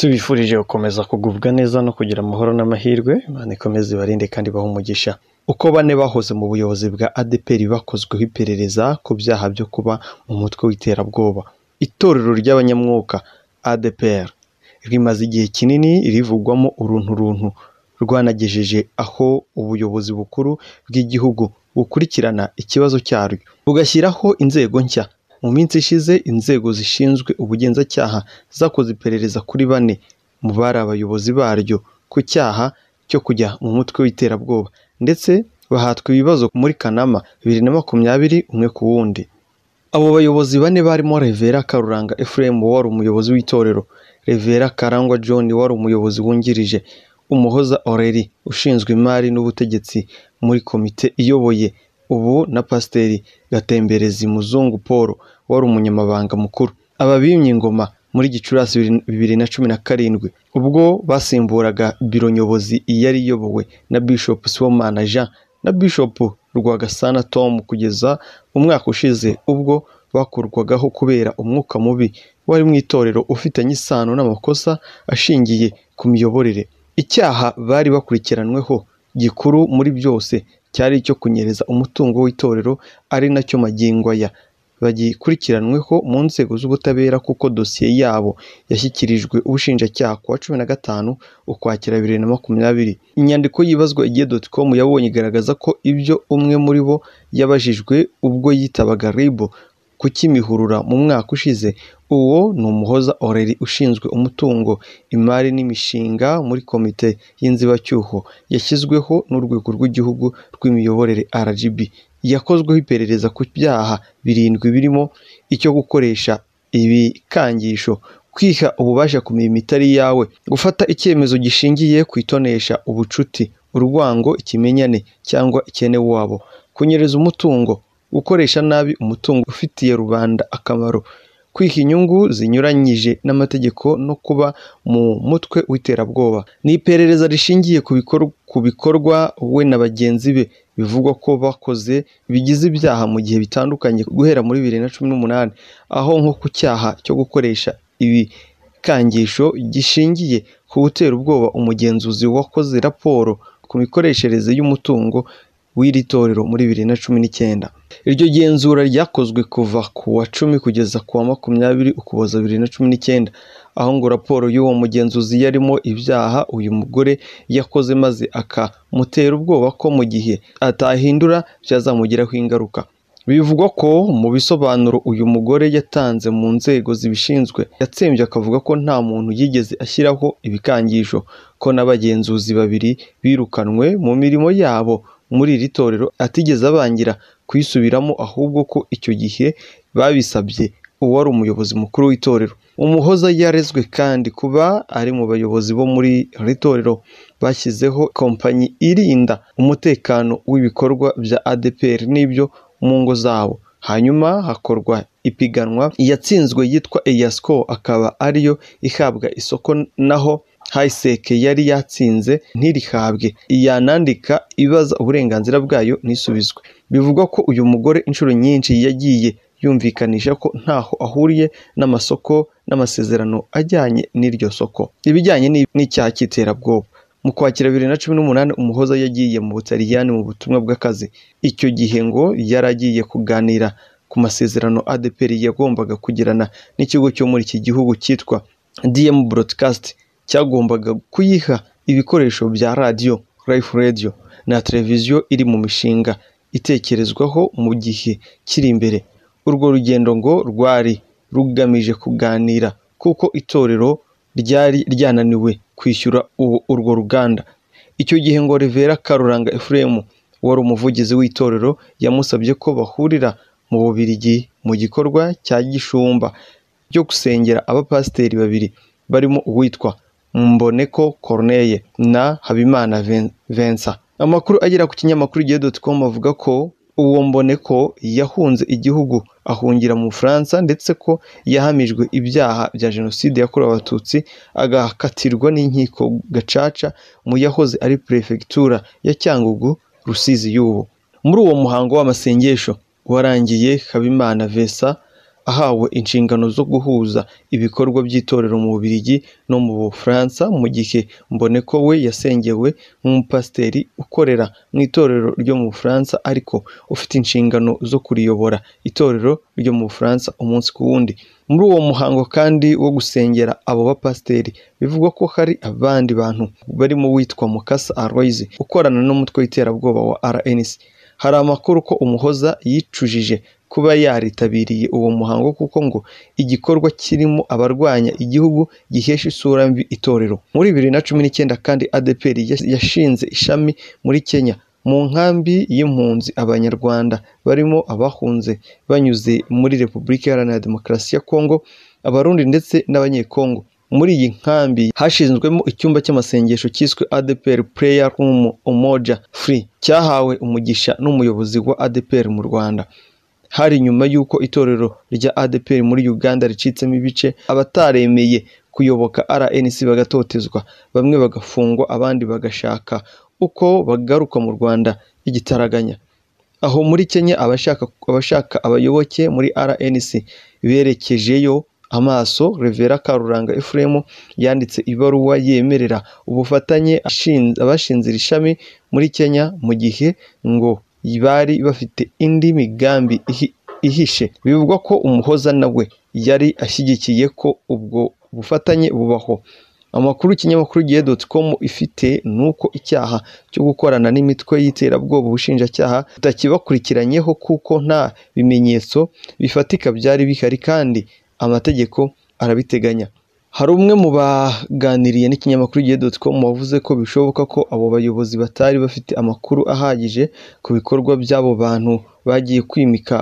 tubifurije gukomeza kugubwa neza no kugira amahoro n'amahirwe imana ikomeze ibarinde kandi ibahe umugisha uko bane bahoze mu buyobozi bwa adeperi bakozweho iperereza ku byaha byo kuba mu mutwe w'iterabwoba itorero ry'abanyamwuka adeperi rimaze igihe kinini rivugwamo uruntu runtu rwanagejeje aho ubuyobozi bukuru bw'igihugu bukurikirana ikibazo cyaryo bugashyiraho inzego nshya Mu minsi ishize inzego zishinzwe ubugenzacyaha zakoze iperereza kuri bane mu bari abayobozi baryo ku cyaha cyo kujya mu mutwe w'iterabwoba ndetse bahatwa ibibazo muri Kanama bibiri na makumyabiri umwe ku wundi. Abo bayobozi bane barimo Rev Karuranga Ephrem wari umuyobozi w'itorero, Rev Karangwa John wari umuyobozi wungirije, Umuhoza Aurelie ushinzwe imari n'ubutegetsi muri komite iyoboye ubu na Pasiteri Gatemberezi Muzungu Paul wari umunyamabanga mukuru aba bimye ingoma muri gicurasi bibiri na cumi na karindwi ubwo basimburaga biro nyobozi yari iyobowe na Bishop Sibomana Jean na Bishop Rwagasana Tom kugeza umwaka ushize ubwo bakurwagaho kubera umwuka mubi wari mu itorero ufitanye isano n'amakosa ashingiye ku miyoborere icyaha bari bakurikiranweho gikuru muri byose cyari icyo kunyereza umutungo w'itorero ari nacyo magingo aya bagikurikiranweho mu nzego z'ubutabera kuko dosiye yabo yashyikirijwe ubushinjacyaha ku wa cumi na gatanu ukwakira bibiri na makumyabiri inyandiko y'ibazwa igihe doti yabonye igaragaza ko ibyo umwe muri bo yabajijwe ubwo yitabaga ribu ku Kimihurura mu mwaka ushize uwo ni Umuhoza Aurelie ushinzwe umutungo imari n'imishinga muri komite y'inzibacyuho yashyizweho n'urwego rw'igihugu rw'imiyoborere RGB yakozweho iperereza ku byaha birindwi birimo icyo gukoresha ibikangisho kwiha ububasha ku mirimo itari iyawe gufata icyemezo gishingiye ku itonesha ubucuti urwango ikimenyane cyangwa ikenewabo kunyereza umutungo gukoresha nabi umutungo ufitiye rubanda akamaro, kwiha inyungu zinyuranyije n'amategeko no kuba mu mutwe w'iterabwoba. Ni iperereza rishingiye ku bikorwa we na bagenzi be bivugwa ko bakoze bigize ibyaha mu gihe bitandukanye guhera muri bibiri na cumi n'umunani, aho nko ku cyaha cyo gukoresha ibikangisho gishingiye ku gutera ubwoba umugenzuzi wakoze raporo ku mikoreshereze y'umutungo w'iri torero muri bibiri na cumi n'icyenda iryo genzura ryakozwe kuva ku wa cumi kugeza ku wa makumyabiri ukuboza bibiri na cumi n'icyenda aho ngo raporo y'uwo mugenzuzi yarimo ibyaha uyu mugore yakoze maze akamutera ubwoba ko mu gihe atahindura byazamugiraho ingaruka bivugwa ko mu bisobanuro uyu mugore yatanze mu nzego zibishinzwe yatsembye akavuga ko nta muntu yigeze ashyiraho ibikangisho ko n'abagenzuzi babiri birukanwe mu mirimo yabo muri iri torero atigeze abangira kuyisubiramo ahubwo ko icyo gihe babisabye uwari umuyobozi mukuru w'itorero umuhoza yarezwe kandi kuba ari mu bayobozi bo muri iri torero bashyizeho kompanyi irinda umutekano w'ibikorwa bya adeperi n'ibyo mu ngo zabo hanyuma hakorwa ipiganwa iyatsinzwe yitwa eyasiko akaba ariyo ihabwa isoko naho hayiseke yari yatsinze ntirihabwe yanandika ibaza uburenganzira bwayo ntisubizwe bivugwa ko uyu mugore inshuro nyinshi yagiye yumvikanisha ko ntaho ahuriye n'amasoko n'amasezerano ajyanye n'iryo soko ibijyanye n'icyaha cy'iterabwoba mu kwakira bibiri na cumi n'umunani umuhoza yagiye mu butaliyani mu butumwa bw'akazi icyo gihe ngo yari agiye kuganira ku masezerano adeperi yagombaga kugirana n'ikigo cyo muri iki gihugu cyitwa diyemu borudikasti cyagombaga kuyiha ibikoresho bya radiyo life radio na televiziyo iri mu mishinga itekerezwaho mu gihe kiri imbere urwo rugendo ngo rwari rugamije kuganira kuko itorero ryari ryananiwe kwishyura urwo ruganda icyo gihe ngo Rivera Karuranga Ephraim wari umuvugizi w'itorero yamusabye ko bahurira mu Bubiligi mu gikorwa cya Gishumba byo gusengera abapasiteri babiri barimo uwitwa Mboneko Corneille na Habimana Vincent amakuru agera ku kinyamakuru igihe doti avuga ko uwo Mboneko yahunze igihugu ahungira mu Bufaransa ndetse ko yahamijwe ibyaha bya Jenoside yakorewe Abatutsi agakatirwa n'inkiko Gacaca mu yahoze ari prefectura ya Cyangugu Rusizi y'ubu muri uwo muhango w'amasengesho warangiye Habimana Vincent ahawe inshingano zo guhuza ibikorwa by'itorero mu Bubiligi no mu Bufaransa mu gihe Mboneko we yasengewe nk'umupasiteri ukorera mu itorero ryo mu Bufaransa ariko ufite inshingano zo kuriyobora itorero ryo mu Bufaransa umunsi ku wundi muri uwo muhango kandi wo gusengera abo bapasiteri bivugwa ko hari abandi bantu barimo witwa Mukasa Aloise ukorana n'umutwe w'iterabwoba wa RNC hari amakuru ko Umuhoza yicujije kuba yaritabiriye uwo muhango kuko ngo igikorwa kirimo abarwanya igihugu gihesha isura mbi itorero muri bibiri na cumi n'icyenda kandi adPR yashinze ishami muri kenya mu nkambi y'impunzi abanyarwanda barimo abahunze banyuze muri repubulika iharanira demokarasi ya kongo abarundi ndetse n'abanyekongo muri iyi nkambi hashinzwemo icyumba cy'amasengesho cyiswe ADPR Prayer Room Umoja Free cyahawe umugisha n'umuyobozi wa ADPR mu Rwanda hari nyuma y'uko itorero rya ADEPR muri Uganda ricitsemo ibice abataremeye kuyoboka RNC bagatotezwa bamwe bagafungwa abandi bagashaka uko bagaruka mu Rwanda igitaraganya aho muri Kenya abashaka abayoboke muri RNC berekejeyo amaso Revera Karuranga Ephraim yanditse ibaruwa yemerera ubufatanye abashinze iri shami muri Kenya mu gihe ngo bari bafite indi migambi ihishe bivugwa ko umuhoza nawe yari ashyigikiye ko ubwo bufatanye bubaho amakuru ikinyamakuru gihe com ifite ni uko icyaha cyo gukorana n'imitwe y'iterabwoba ubushinjacyaha butakibakurikiranyeho kuko nta bimenyetso bifatika byari bihari kandi amategeko arabiteganya Hari umwe mu baganiriye n'ikinyamakuru igihe doti wavuze ko bishoboka ko abo bayobozi batari bafite amakuru ahagije ku bikorwa by'abo bantu bagiye kwimika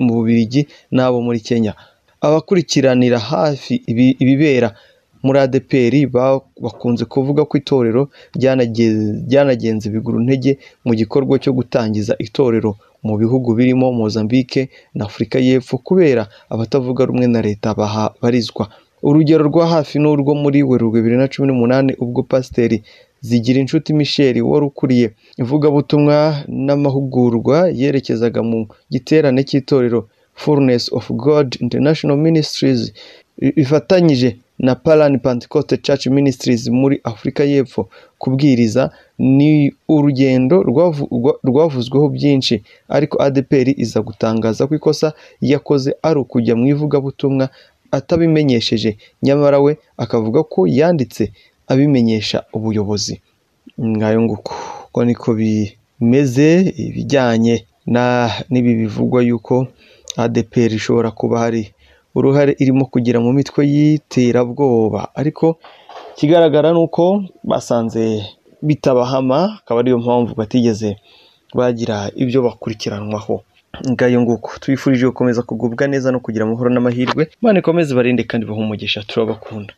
mu Bubiligi n'abo muri Kenya abakurikiranira hafi ibibera muri adeperi bakunze kuvuga ko itorero ryanagenze biguru ntege mu gikorwa cyo gutangiza itorero mu bihugu birimo mozambique na afurika y'epfo kubera abatavuga rumwe na leta barizwa urugero rwa hafi ni urwo muri werurwe bibiri na cumi n'umunani ubwo pasiteri zigira inshuti michel wari ukuriye ivugabutumwa n'amahugurwa yerekezaga mu giterane cy'itorero Fullness of God International Ministries ifatanyije na Paran Pentecoste Church Ministries muri Afurika y'Epfo kubwiriza ni urugendo rwavuzweho byinshi ariko ADEPR iza gutangaza ko ikosa yakoze ari ukujya mu ivugabutumwa atabimenyesheje nyamara we akavuga ko yanditse abimenyesha ubuyobozi ngayo nguko uko niko bimeze ibijyanye na n'ibi bivugwa yuko adeperi ishobora kuba hari uruhare irimo kugira mu mitwe y'iterabwoba ariko ikigaragara ni uko basanze bitabahama akaba ariyo mpamvu batigeze bagira ibyo bakurikiranwaho ngayo nguko tubifurije gukomeza kugubwa neza no kugira amahoro n'amahirwe imana ikomeze ibarinde kandi ibahe umugisha turabakunda